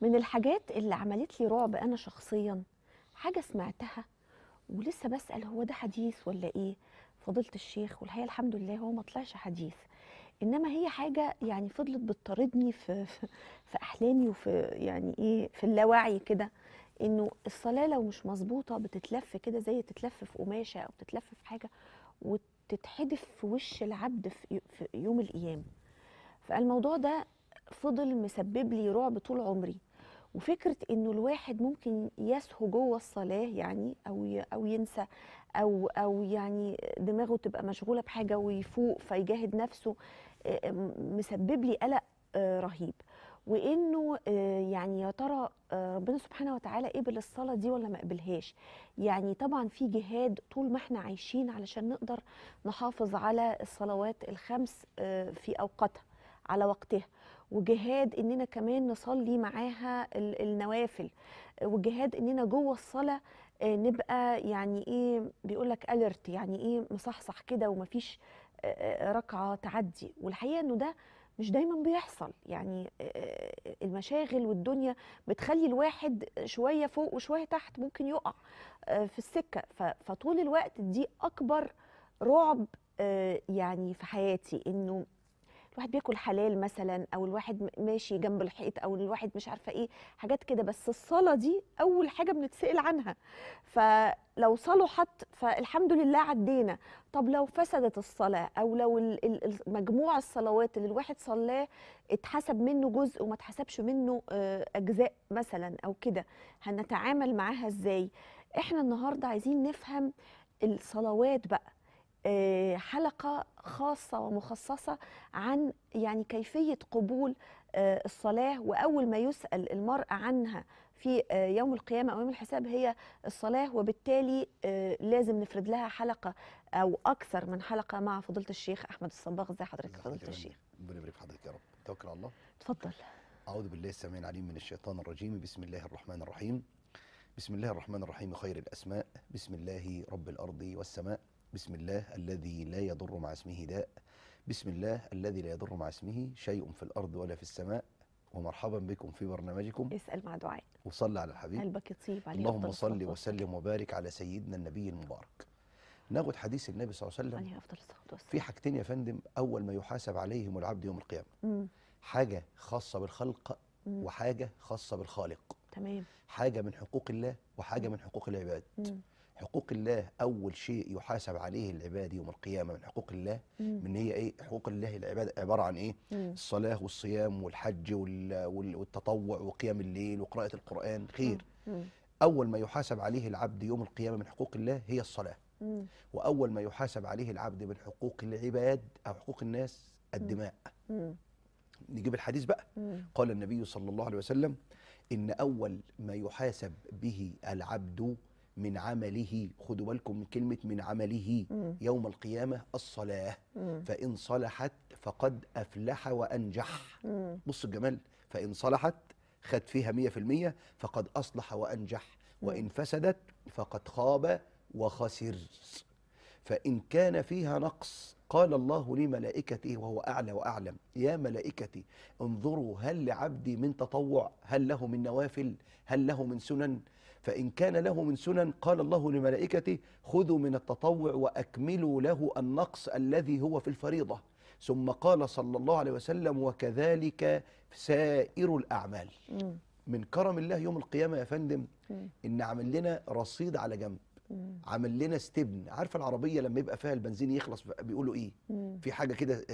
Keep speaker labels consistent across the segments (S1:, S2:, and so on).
S1: من الحاجات اللي عملت لي رعب انا شخصيا حاجه سمعتها ولسه بسال هو ده حديث ولا ايه فضلت الشيخ والحقيقه الحمد لله هو ما طلعش حديث انما هي حاجه يعني فضلت بتطاردني في في احلامي وفي يعني ايه في اللاوعي كده انه الصلاه لو مش مظبوطه بتتلف كده زي تتلف في قماشه او تتلف في حاجه وتتحدف في وش العبد في يوم القيامه فالموضوع ده فضل مسبب لي رعب طول عمري وفكره انه الواحد ممكن يسهو جوه الصلاه يعني او او ينسى او او يعني دماغه تبقى مشغوله بحاجه ويفوق فيجاهد نفسه آه، آه، مسبب لي قلق آه، رهيب وانه يعني يا ترى ربنا سبحانه وتعالى قبل الصلاه دي ولا ما قبلهاش يعني طبعا في جهاد طول ما احنا عايشين علشان نقدر نحافظ على الصلوات الخمس في اوقاتها على وقتها وجهاد اننا كمان نصلي معاها النوافل وجهاد اننا جوه الصلاه آه، نبقى يعني ايه بيقول لك اليرت يعني ايه مصحصح كده ومفيش آه، آه، ركعه تعدي والحقيقه انه ده مش دايما بيحصل يعني المشاغل والدنيا بتخلي الواحد شويه فوق وشويه تحت ممكن يقع في السكه فطول الوقت دي اكبر رعب يعني في حياتي انه الواحد بياكل حلال مثلا او الواحد ماشي جنب الحيط او الواحد مش عارفه ايه حاجات كده بس الصلاه دي اول حاجه بنتسال عنها فلو صلحت فالحمد لله عدينا طب لو فسدت الصلاه او لو مجموع الصلوات اللي الواحد صلاه اتحسب منه جزء وما اتحسبش منه آه، اجزاء مثلا او كده هنتعامل معاها ازاي احنا النهارده عايزين نفهم الصلوات بقى آه، حلقة خاصة ومخصصة عن يعني كيفية قبول آه، الصلاة وأول ما يسأل المرء عنها في آه، يوم القيامة أو يوم الحساب هي الصلاة وبالتالي لازم نفرد لها حلقة أو أكثر من حلقة مع فضيلة الشيخ أحمد الصباغ ازي حضرتك فضيلة الشيخ
S2: ربنا يبارك حضرتك يا رب توكل على الله اتفضل أعوذ بالله السميع العليم من الشيطان الرجيم بسم الله الرحمن الرحيم بسم الله الرحمن الرحيم خير الأسماء بسم الله رب الأرض والسماء بسم الله الذي لا يضر مع اسمه داء بسم الله الذي لا يضر مع اسمه شيء في الأرض ولا في السماء ومرحبا بكم في برنامجكم
S1: اسأل مع دعاء
S2: وصلى على الحبيب قلبك
S1: يطيب عليه اللهم صل
S2: وسلم وبارك على سيدنا النبي المبارك ناخد حديث النبي صلى الله عليه وسلم عليه افضل الصلاه والسلام في حاجتين يا فندم اول ما يحاسب عليهم العبد يوم القيامه مم. حاجه خاصه بالخلق مم. وحاجه خاصه بالخالق تمام حاجه من حقوق الله وحاجه من حقوق العباد مم. حقوق الله اول شيء يحاسب عليه العباد يوم القيامه من حقوق الله مم. من هي ايه حقوق الله العباد عباره عن ايه مم. الصلاه والصيام والحج والتطوع وقيام الليل وقراءه القران خير مم. اول ما يحاسب عليه العبد يوم القيامه من حقوق الله هي الصلاه مم. واول ما يحاسب عليه العبد من حقوق العباد او حقوق الناس الدماء مم. نجيب الحديث بقى مم. قال النبي صلى الله عليه وسلم إن أول ما يحاسب به العبد من عمله خدوا بالكم من كلمة من عمله مم. يوم القيامة الصلاة مم. فإن صلحت فقد أفلح وأنجح مم. بص الجمال فإن صلحت خد فيها 100% فقد أصلح وأنجح وإن فسدت فقد خاب وخسر فإن كان فيها نقص قال الله لملائكته وهو أعلى وأعلم يا ملائكتي انظروا هل لعبدي من تطوع هل له من نوافل هل له من سنن فإن كان له من سنن قال الله لملائكته خذوا من التطوع وأكملوا له النقص الذي هو في الفريضة ثم قال صلى الله عليه وسلم وكذلك سائر الأعمال من كرم الله يوم القيامة يا فندم إن عمل لنا رصيد على جنب عمل لنا استبن عارفه العربيه لما يبقى فيها البنزين يخلص بيقولوا ايه في حاجه كده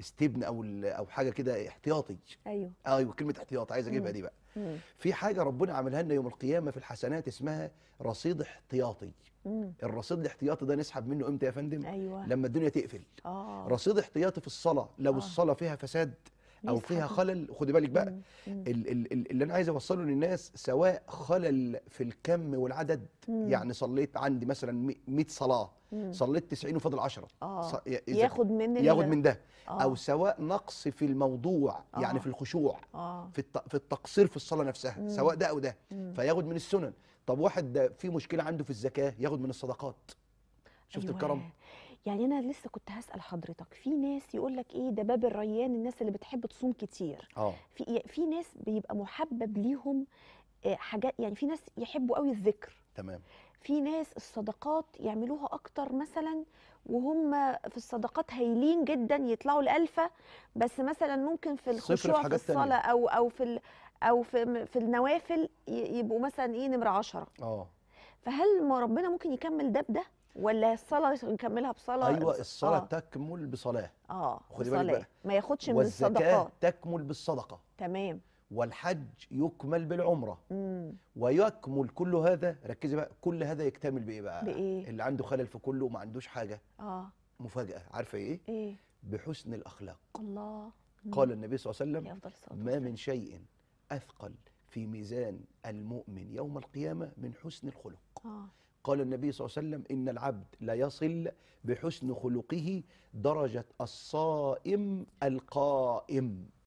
S2: استبن آه، او او حاجه كده احتياطي ايوه ايوه كلمه احتياط عايز اجيبها دي بقى في حاجه ربنا عملها لنا يوم القيامه في الحسنات اسمها رصيد احتياطي الرصيد الاحتياطي ده نسحب منه امتى يا فندم أيوة. لما الدنيا تقفل آه. رصيد احتياطي في الصلاه لو آه. الصلاه فيها فساد او فيها خلل خدي بالك بقى اللي انا عايز اوصله للناس سواء خلل في الكم والعدد يعني صليت عندي مثلا 100 صلاه صليت 90 وفاضل 10 آه. ياخد من ياخد من ده آه. او سواء نقص في الموضوع يعني آه. في الخشوع آه. في في التقصير في الصلاه نفسها سواء ده او ده فياخد من السنن طب واحد في مشكله عنده في الزكاه ياخد من الصدقات شفت أيوة. الكرم
S1: يعني انا لسه كنت هسال حضرتك في ناس يقول لك ايه ده باب الريان الناس اللي بتحب تصوم كتير آه. في في ناس بيبقى محبب ليهم آه، حاجات يعني في ناس يحبوا قوي الذكر تمام في ناس الصدقات يعملوها اكتر مثلا وهم في الصدقات هايلين جدا يطلعوا الالفه بس مثلا ممكن في الخشوع في, في الصلاه او او في او في في النوافل يبقوا مثلا ايه نمره عشرة اه فهل ما ربنا ممكن يكمل ده بده ولا الصلاه نكملها بصلاه ايوه الصلاه آه.
S2: تكمل بصلاه
S1: اه خدي بالك بقى ما ياخدش من الصدقات والزكاه
S2: تكمل بالصدقه تمام والحج يكمل بالعمره مم. ويكمل كل هذا ركزي بقى كل هذا يكتمل بايه بقى بإيه؟ اللي عنده خلل في كله وما عندوش حاجه اه مفاجاه عارفه ايه ايه بحسن الاخلاق
S1: الله مم. قال
S2: النبي صلى الله عليه وسلم ما من شيء اثقل في ميزان المؤمن يوم القيامه من حسن الخلق آه. قال النبي صلى الله عليه وسلم إن العبد لا يصل بحسن خلقه درجة الصائم القائم